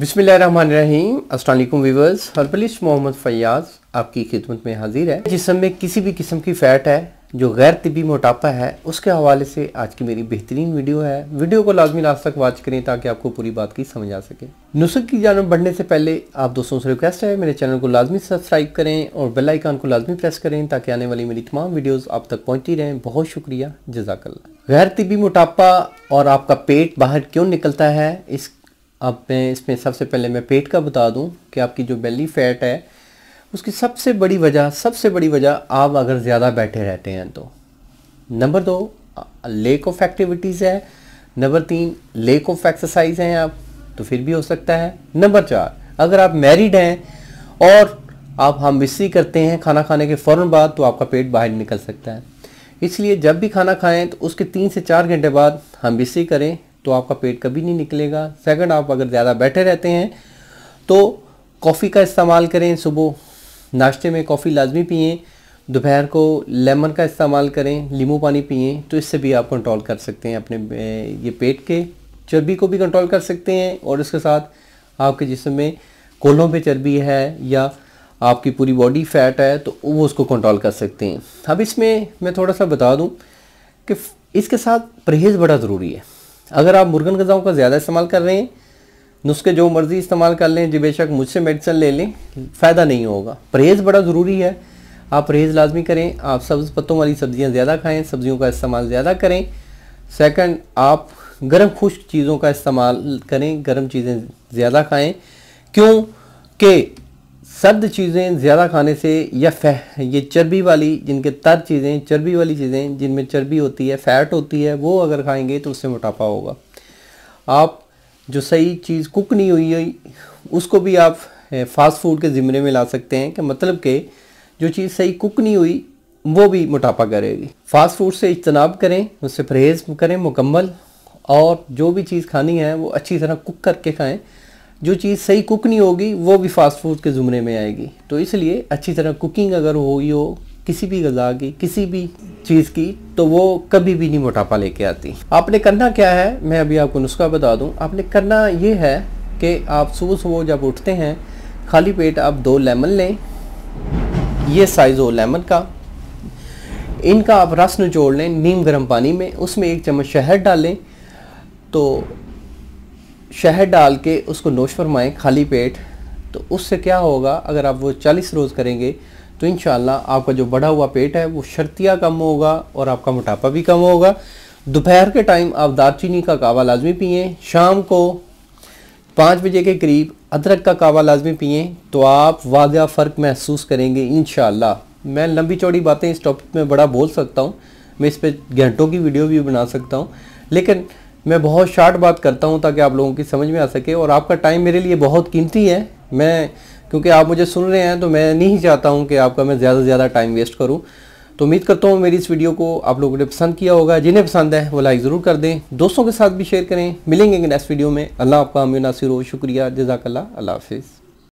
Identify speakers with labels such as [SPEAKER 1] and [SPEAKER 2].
[SPEAKER 1] बिस्मिल असलम वीवर्स हरपलिश मोहम्मद फैयाज आपकी खिदमत में हाजिर है जिसम में किसी भी किस्म की फ़ैट है जो गैर तबी मोटापा है उसके हवाले से आज की मेरी बेहतरीन वीडियो है वीडियो को लाजमी लास्ट तक वॉच करें ताकि आपको पूरी बात की समझ आ सके नुस्ख की जानब बढ़ने से पहले आप दोस्तों से रिक्वेस्ट है मेरे चैनल को लाजमी सब्सक्राइब करें और बेल आइकान को लाजमी प्रेस करें ताकि आने वाली मेरी तमाम वीडियोस आप तक पहुंचती रहें बहुत शुक्रिया जजाकल्ला गैर तबी मोटापा और आपका पेट बाहर क्यों निकलता है इस अब मैं इसमें सबसे पहले मैं पेट का बता दूं कि आपकी जो बेली फैट है उसकी सबसे बड़ी वजह सबसे बड़ी वजह आप अगर ज़्यादा बैठे रहते हैं तो नंबर दो लेक ऑफ एक्टिविटीज़ है नंबर तीन लेक ऑफ एक्सरसाइज हैं आप तो फिर भी हो सकता है नंबर चार अगर आप मैरिड हैं और आप हम बिस्सी करते हैं खाना खाने के फ़ौर बाद तो आपका पेट बाहर निकल सकता है इसलिए जब भी खाना खाएं तो उसके तीन से चार घंटे बाद हम बिस्सी करें तो आपका पेट कभी नहीं निकलेगा सेकंड आप अगर ज़्यादा बैठे रहते हैं तो कॉफ़ी का इस्तेमाल करें सुबह नाश्ते में कॉफ़ी लाजमी पिए दोपहर को लेमन का इस्तेमाल करें लीमू पानी पिए तो इससे भी आप कंट्रोल कर सकते हैं अपने ये पेट के चर्बी को भी कंट्रोल कर सकते हैं और इसके साथ आपके जिसम में कोलों पे चर्बी है या आपकी पूरी बॉडी फैट है तो वो उसको कंट्रोल कर सकते हैं अब इसमें मैं थोड़ा सा बता दूं कि इसके साथ परहेज़ बड़ा ज़रूरी है अगर आप मुर्गन गज़ाओं का ज़्यादा इस्तेमाल कर रहे हैं नुस्खे जो मर्ज़ी इस्तेमाल कर लें जी बेशक मुझसे मेडिसिन ले लें फ़ायदा नहीं होगा परहेज़ बड़ा ज़रूरी है आप परहेज़ लाजमी करें आप सब्ज़ पत्तों वाली सब्ज़ियाँ ज़्यादा खाएँ सब्ज़ियों का इस्तेमाल ज़्यादा करें सेकंड आप गर्म खुश्क चीज़ों का इस्तेमाल करें गर्म चीज़ें ज़्यादा खाएँ क्योंकि सर्द चीज़ें ज़्यादा खाने से या फै ये चर्बी वाली जिनके तर चीज़ें चर्बी वाली चीज़ें जिनमें चर्बी होती है फैट होती है वो अगर खाएंगे तो उससे मोटापा होगा आप जो सही चीज़ कुक नहीं हुई है उसको भी आप फास्ट फूड के ज़िमरे में ला सकते हैं कि मतलब कि जो चीज़ सही कुक नहीं हुई वो भी मोटापा करेगी फास्ट फूड से इजतनाब करें उससे परहेज़ करें मुकम्मल और जो भी चीज़ खानी है वो अच्छी तरह कुक करके खाएँ जो चीज़ सही कुक नहीं होगी वो भी फास्ट फूड के ज़ुमरे में आएगी तो इसलिए अच्छी तरह कुकिंग अगर हुई हो किसी भी गज़ा की किसी भी चीज़ की तो वो कभी भी नहीं मोटापा लेके आती आपने करना क्या है मैं अभी आपको नुस्खा बता दूँ आपने करना ये है कि आप सुबह सुबह जब उठते हैं खाली पेट आप दो लेमन लें ये साइज़ हो लेमन का इनका आप रस निचोड़ लें नीम गर्म पानी में उसमें एक चम्मच शहद डालें तो शहद डाल के उसको नोश फरमाएँ खाली पेट तो उससे क्या होगा अगर आप वो चालीस रोज़ करेंगे तो इन आपका जो बढ़ा हुआ पेट है वो शर्तियाँ कम होगा और आपका मोटापा भी कम होगा दोपहर के टाइम आप दालचीनी का कावा लाजमी पिए शाम को पाँच बजे के करीब अदरक का कावा लाजमी पिए तो आप वाजह फ़र्क महसूस करेंगे इन मैं लंबी चौड़ी बातें इस टॉपिक में बड़ा बोल सकता हूँ मैं इस पर घंटों की वीडियो भी बना सकता हूँ लेकिन मैं बहुत शार्ट बात करता हूँ ताकि आप लोगों की समझ में आ सके और आपका टाइम मेरे लिए बहुत कीमती है मैं क्योंकि आप मुझे सुन रहे हैं तो मैं नहीं चाहता हूँ कि आपका मैं ज़्यादा से ज़्यादा टाइम वेस्ट करूँ तो उम्मीद करता हूँ मेरी इस वीडियो को आप लोगों ने पसंद किया होगा जिन्हें पसंद है वो लाइक ज़रूर कर दें दोस्तों के साथ भी शेयर करें मिलेंगे नेक्स्ट वीडियो में अल्लाह आपका अमीन नासिर हो शुक्रिया जजाकल्ला अल्लाह हाफिज़